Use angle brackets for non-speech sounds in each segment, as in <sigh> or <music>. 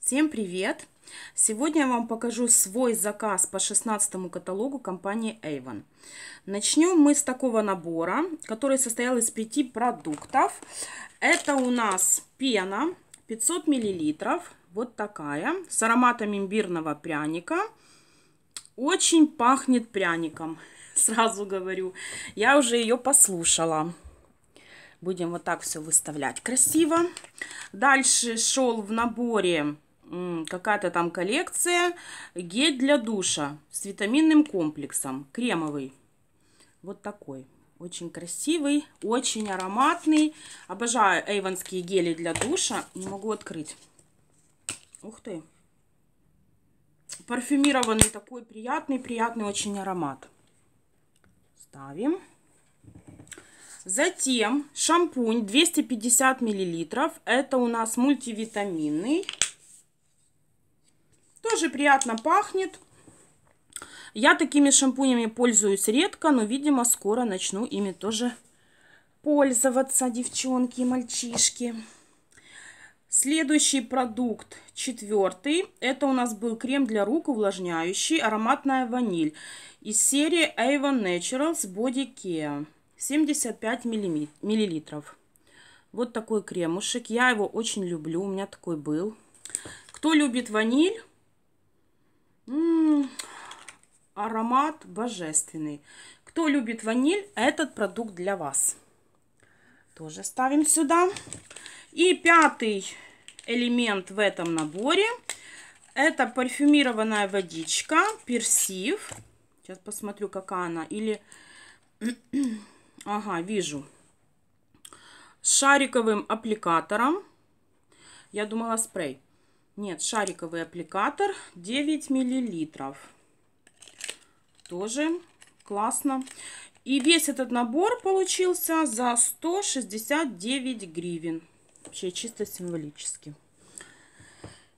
Всем привет! Сегодня я вам покажу свой заказ по 16 каталогу компании Avon. Начнем мы с такого набора, который состоял из 5 продуктов. Это у нас пена 500 мл, вот такая, с ароматом имбирного пряника. Очень пахнет пряником, <laughs> сразу говорю. Я уже ее послушала. Будем вот так все выставлять красиво. Дальше шел в наборе какая-то там коллекция. Гель для душа с витаминным комплексом. Кремовый. Вот такой. Очень красивый, очень ароматный. Обожаю эйвонские гели для душа. Не могу открыть. Ух ты. Парфюмированный такой приятный, приятный очень аромат. Ставим. Затем шампунь 250 миллилитров Это у нас мультивитаминный. Тоже приятно пахнет. Я такими шампунями пользуюсь редко, но, видимо, скоро начну ими тоже пользоваться, девчонки и мальчишки. Следующий продукт, четвертый, это у нас был крем для рук увлажняющий, ароматная ваниль из серии Avon Naturals Body Care, 75 миллилитров. Вот такой кремушек, я его очень люблю, у меня такой был. Кто любит ваниль, аромат божественный. Кто любит ваниль, этот продукт для вас. Тоже ставим сюда. И пятый элемент в этом наборе. Это парфюмированная водичка, персив. Сейчас посмотрю, какая она. Или... <clears throat> Ага, вижу. С шариковым аппликатором. Я думала спрей. Нет, шариковый аппликатор 9 миллилитров. Тоже классно. И весь этот набор получился за 169 гривен. Вообще чисто символически.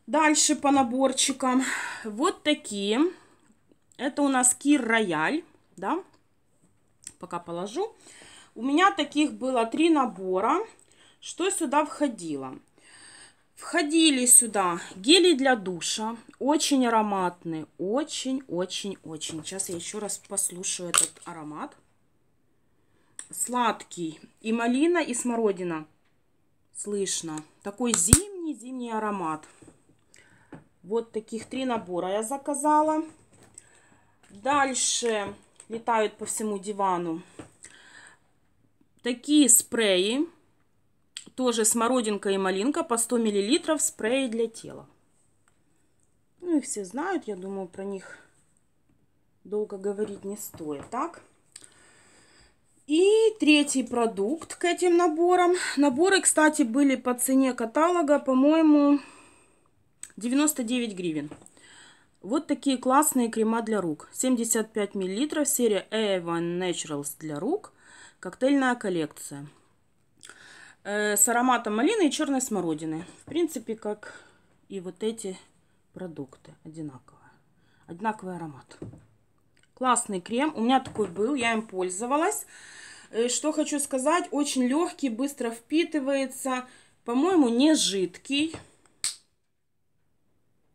Дальше по наборчикам. Вот такие. Это у нас Кир Рояль. Да? Пока положу. У меня таких было три набора. Что сюда входило? Входили сюда гели для душа, очень ароматные, очень-очень-очень. Сейчас я еще раз послушаю этот аромат. Сладкий, и малина, и смородина. Слышно. Такой зимний-зимний аромат. Вот таких три набора я заказала. Дальше летают по всему дивану такие спреи тоже смородинка и малинка по 100 мл спрей для тела. Ну, их все знают, я думаю, про них долго говорить не стоит, так? И третий продукт к этим наборам. Наборы, кстати, были по цене каталога, по-моему, 99 гривен. Вот такие классные крема для рук. 75 мл, серия Avon Naturals для рук. Коктейльная коллекция. Э, с ароматом малины и черной смородины. В принципе, как и вот эти продукты одинаково. Одинаковый аромат. Классный крем. У меня такой был, я им пользовалась. Э, что хочу сказать, очень легкий, быстро впитывается. По-моему, не жидкий.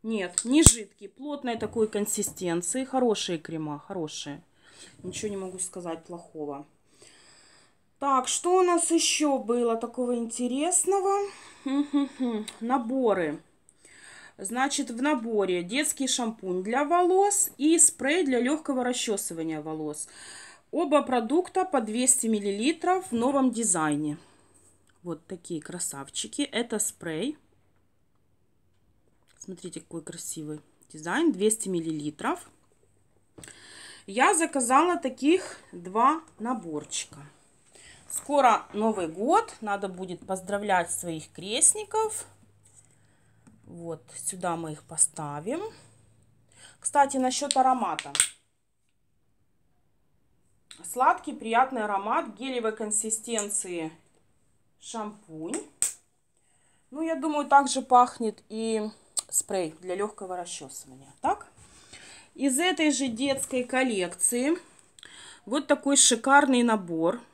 Нет, не жидкий, плотной такой консистенции. Хорошие крема, хорошие. Ничего не могу сказать плохого. Так, что у нас еще было такого интересного? Наборы. Значит, в наборе детский шампунь для волос и спрей для легкого расчесывания волос. Оба продукта по 200 мл в новом дизайне. Вот такие красавчики. Это спрей. Смотрите, какой красивый дизайн. 200 мл. Я заказала таких два наборчика. Скоро Новый год, надо будет поздравлять своих крестников. Вот, сюда мы их поставим. Кстати, насчет аромата. Сладкий, приятный аромат гелевой консистенции шампунь. Ну, я думаю, также пахнет и спрей для легкого расчесывания. Так? Из этой же детской коллекции вот такой шикарный набор –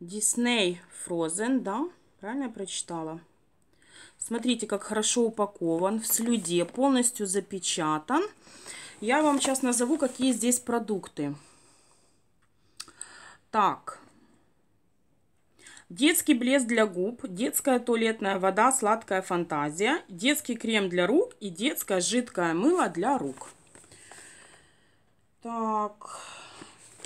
Дисней Frozen, да? Правильно я прочитала? Смотрите, как хорошо упакован, в слюде, полностью запечатан. Я вам сейчас назову, какие здесь продукты. Так. Детский блеск для губ, детская туалетная вода, сладкая фантазия, детский крем для рук и детское жидкое мыло для рук. Так,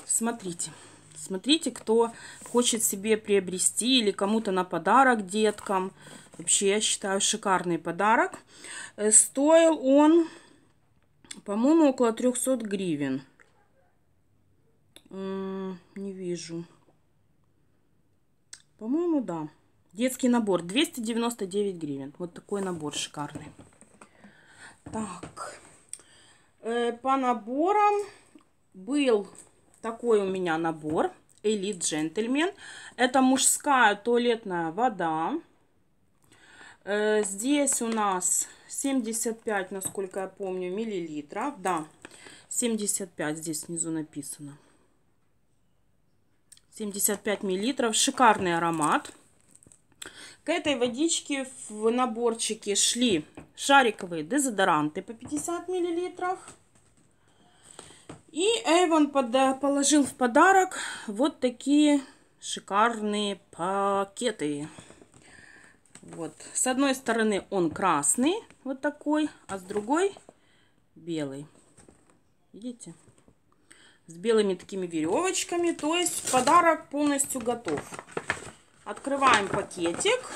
смотрите. Смотрите. Смотрите, кто хочет себе приобрести или кому-то на подарок деткам. Вообще, я считаю, шикарный подарок. Э, стоил он, по-моему, около 300 гривен. Не вижу. По-моему, да. Детский набор 299 гривен. Вот такой набор шикарный. Так. Э, по наборам был такой у меня набор. Элит Джентльмен. Это мужская туалетная вода. Э, здесь у нас 75, насколько я помню, миллилитров. Да, 75 здесь внизу написано. 75 миллилитров. Шикарный аромат. К этой водичке в наборчике шли шариковые дезодоранты по 50 миллилитров. И Эйвон положил в подарок вот такие шикарные пакеты. Вот. С одной стороны он красный, вот такой, а с другой белый. Видите? С белыми такими веревочками. То есть подарок полностью готов. Открываем пакетик.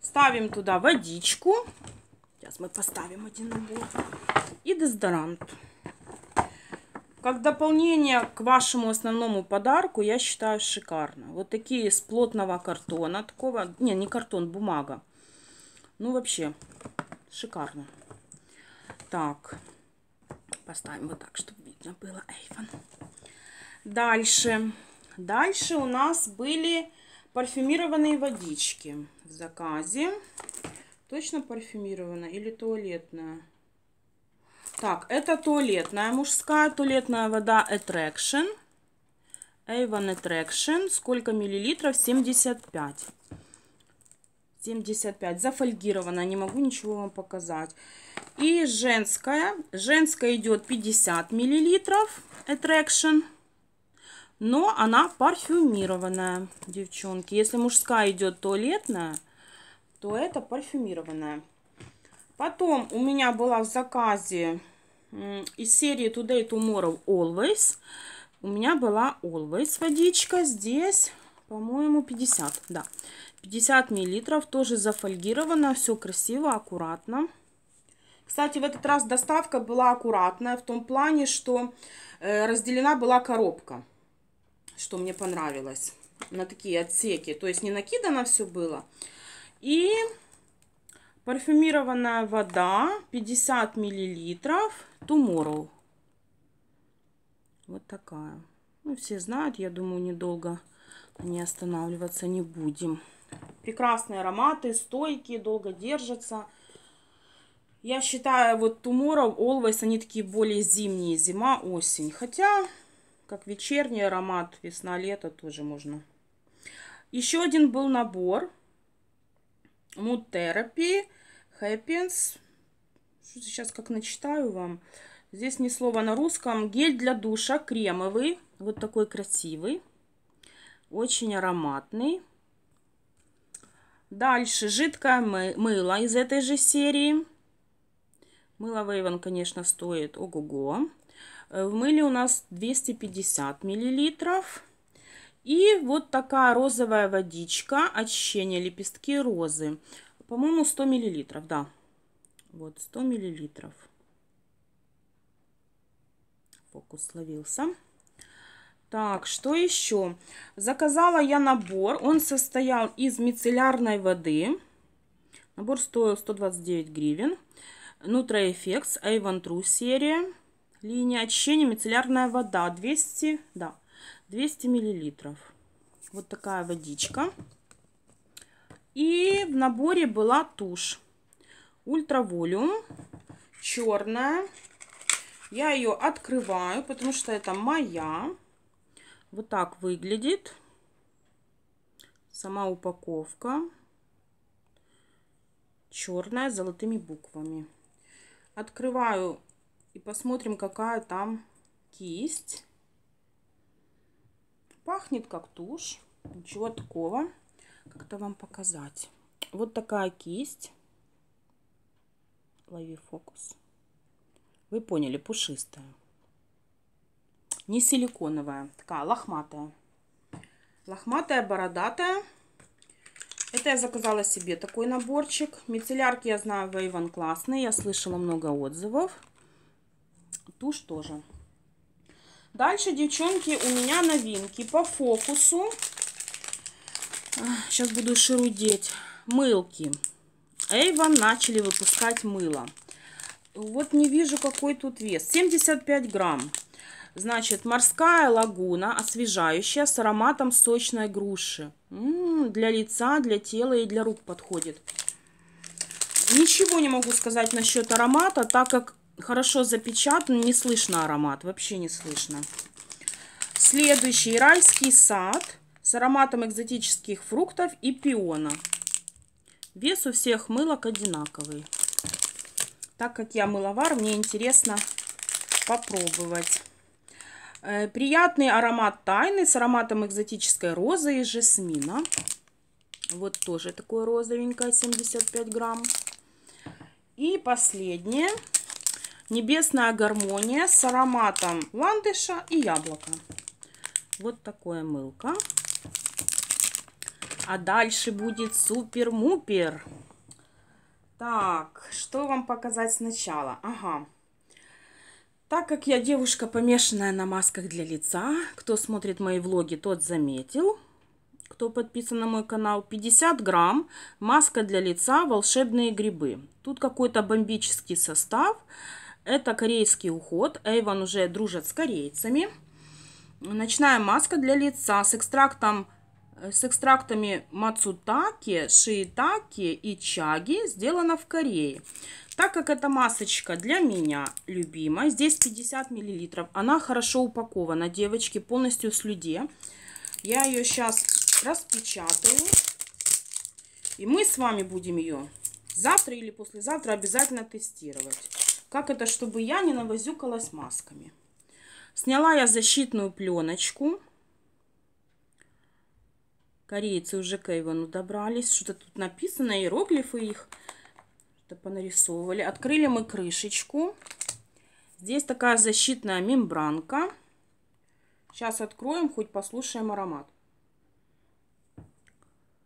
Ставим туда водичку. Сейчас мы поставим один набор. И дезодорант. Как дополнение к вашему основному подарку, я считаю шикарно. Вот такие из плотного картона, такого, не, не картон, бумага. Ну, вообще, шикарно. Так, поставим вот так, чтобы видно было айфон Дальше. Дальше у нас были парфюмированные водички в заказе. Точно парфюмированная или туалетная? Так, это туалетная мужская, туалетная вода Attraction. Avon Attraction. Сколько миллилитров? 75. 75. Зафольгирована, не могу ничего вам показать. И женская. Женская идет 50 миллилитров Attraction. Но она парфюмированная, девчонки. Если мужская идет туалетная, то это парфюмированная. Потом у меня была в заказе из серии Today Tomorrow Always. У меня была Always водичка. Здесь, по-моему, 50. Да, 50 миллилитров. Тоже зафольгировано. Все красиво, аккуратно. Кстати, в этот раз доставка была аккуратная. В том плане, что э, разделена была коробка. Что мне понравилось. На такие отсеки. То есть не накидано все было. И Парфюмированная вода 50 миллилитров Tomorrow. Вот такая. Ну, все знают, я думаю, недолго не останавливаться не будем. Прекрасные ароматы, стойкие, долго держатся. Я считаю, вот Tomorrow, Always, они такие более зимние, зима, осень. Хотя, как вечерний аромат, весна, лето тоже можно. Еще один был набор. Mood Therapy Хайпенс, Сейчас как начитаю вам. Здесь ни слова на русском. Гель для душа кремовый. Вот такой красивый. Очень ароматный. Дальше жидкое мы мыло из этой же серии. Мыло Вейвен, конечно, стоит ого-го. Э, в мыле у нас 250 миллилитров. И вот такая розовая водичка, очищение лепестки розы. По-моему, 100 миллилитров, да. Вот, 100 миллилитров. Фокус словился. Так, что еще? Заказала я набор. Он состоял из мицеллярной воды. Набор стоил 129 гривен. Нутроэффектс, Avon True серия. Линия очищения, мицеллярная вода. 200, да, 200 миллилитров. Вот такая водичка. И в наборе была тушь Ультраволюм, черная. Я ее открываю, потому что это моя. Вот так выглядит сама упаковка. Черная с золотыми буквами. Открываю и посмотрим, какая там кисть. Пахнет как тушь. Ничего такого как-то вам показать. Вот такая кисть. Лови фокус. Вы поняли, пушистая. Не силиконовая, такая лохматая. Лохматая, бородатая. Это я заказала себе такой наборчик. Мицеллярки я знаю, Вейван классные. Я слышала много отзывов. Тушь тоже. Дальше, девчонки, у меня новинки по фокусу. Сейчас буду шерудеть. Мылки. Эйвон начали выпускать мыло. Вот не вижу, какой тут вес. 75 грамм. Значит, морская лагуна, освежающая, с ароматом сочной груши. М м-м, -м, для лица, для тела и для рук подходит. Ничего не могу сказать насчет аромата, так как хорошо запечатан, не слышно аромат, вообще не слышно. Следующий, райский сад с ароматом экзотических фруктов и пиона. Вес у всех мылок одинаковый. Так как я мыловар, мне интересно попробовать. Э, приятный аромат тайны с ароматом экзотической розы и жасмина. Вот тоже такое розовенькое, 75 грамм. И последнее. Небесная гармония с ароматом ландыша и яблока. Вот такое мылка а дальше будет супер-мупер. Так, что вам показать сначала? Ага. Так как я девушка, помешанная на масках для лица, кто смотрит мои влоги, тот заметил, кто подписан на мой канал, 50 грамм маска для лица «Волшебные грибы». Тут какой-то бомбический состав. Это корейский уход. Эйван уже дружит с корейцами. Ночная маска для лица с экстрактом Э, с экстрактами мацутаки, шиитаки и чаги сделана в Корее. Так как эта масочка для меня любимая, здесь 50 мл, она хорошо упакована, девочки, полностью в слюде. Я ее сейчас распечатаю, и мы с вами будем ее завтра или послезавтра обязательно тестировать. Как это, чтобы я не навозюкалась масками. Сняла я защитную пленочку. Корейцы уже к Эйвону добрались. Что-то тут написано, иероглифы их что-то понарисовывали. Открыли мы крышечку. Здесь такая защитная мембранка. Сейчас откроем, хоть послушаем аромат.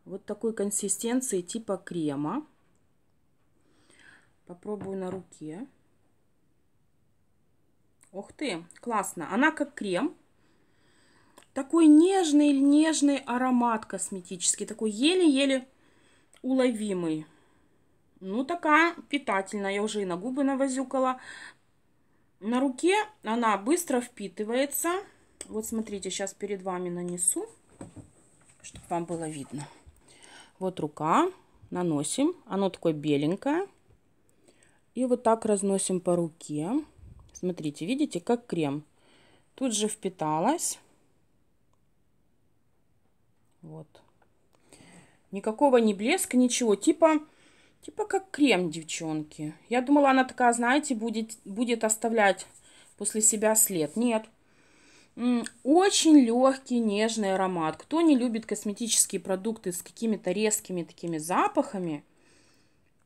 Вот такой консистенции типа крема. Попробую на руке. Ух ты, классно. Она как крем, такой нежный-нежный аромат косметический, такой еле-еле уловимый. Ну, такая питательная, я уже и на губы навозюкала. На руке она быстро впитывается. Вот смотрите, сейчас перед вами нанесу, чтобы вам было видно. Вот рука, наносим, оно такое беленькое. И вот так разносим по руке. Смотрите, видите, как крем. Тут же впиталась. Вот. Никакого не блеска, ничего. Типа, типа как крем, девчонки. Я думала, она такая, знаете, будет, будет оставлять после себя след. Нет. Очень легкий, нежный аромат. Кто не любит косметические продукты с какими-то резкими такими запахами,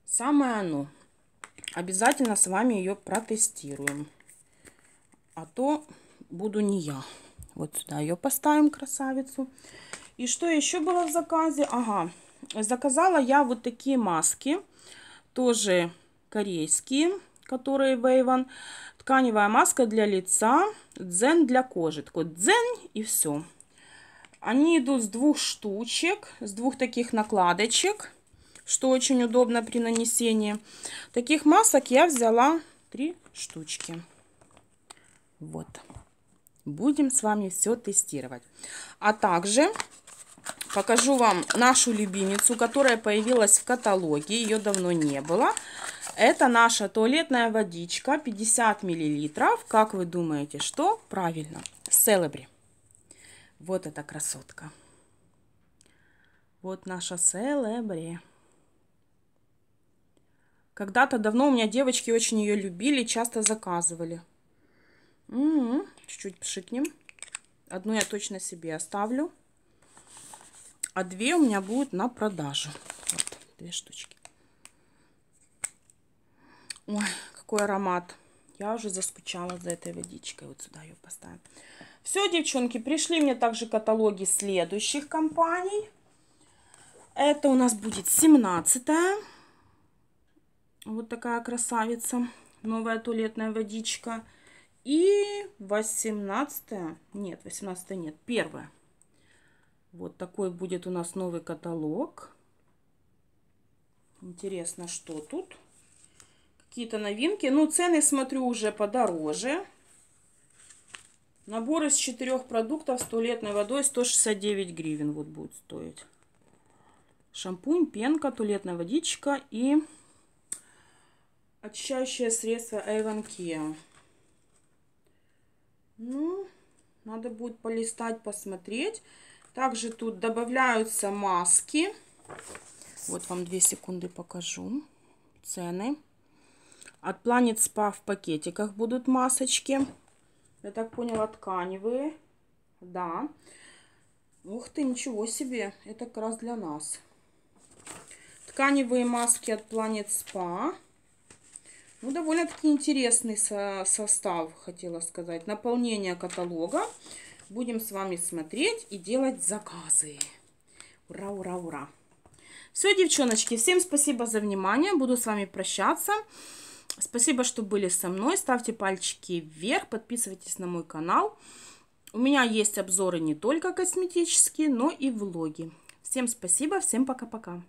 самое оно. Обязательно с вами ее протестируем. А то буду не я. Вот сюда ее поставим, красавицу. И что еще было в заказе? Ага, заказала я вот такие маски, тоже корейские, которые Вейван. Тканевая маска для лица, дзен для кожи. Такой дзен и все. Они идут с двух штучек, с двух таких накладочек, что очень удобно при нанесении. Таких масок я взяла три штучки. Вот. Будем с вами все тестировать. А также покажу вам нашу любимицу, которая появилась в каталоге. Ее давно не было. Это наша туалетная водичка 50 мл. Как вы думаете, что? Правильно, селебри. Вот эта красотка. Вот наша селебри. Когда-то давно у меня девочки очень ее любили, часто заказывали. Чуть-чуть пшикнем. Одну я точно себе оставлю. А две у меня будут на продажу. Вот, две штучки. Ой, какой аромат. Я уже заскучала за этой водичкой. Вот сюда ее поставим. Все, девчонки, пришли мне также каталоги следующих компаний. Это у нас будет 17 -я. Вот такая красавица. Новая туалетная водичка. И 18, нет, 18 нет, первое. Вот такой будет у нас новый каталог. Интересно, что тут? Какие-то новинки. Ну, цены, смотрю, уже подороже. Набор из четырех продуктов с туалетной водой 169 гривен вот будет стоить. Шампунь, пенка, туалетная водичка и очищающее средство Avon Kia. Ну, надо будет полистать, посмотреть. Также тут добавляются маски. Вот вам две секунды покажу. Цены. От Planet Spa в пакетиках будут масочки. Я так поняла, тканевые. Да. Ух ты, ничего себе. Это как раз для нас. Тканевые маски от Planet Spa. Ну, довольно-таки интересный со состав, хотела сказать. Наполнение каталога. Будем с вами смотреть и делать заказы. Ура, ура, ура. Все, девчоночки, всем спасибо за внимание. Буду с вами прощаться. Спасибо, что были со мной. Ставьте пальчики вверх, подписывайтесь на мой канал. У меня есть обзоры не только косметические, но и влоги. Всем спасибо, всем пока-пока.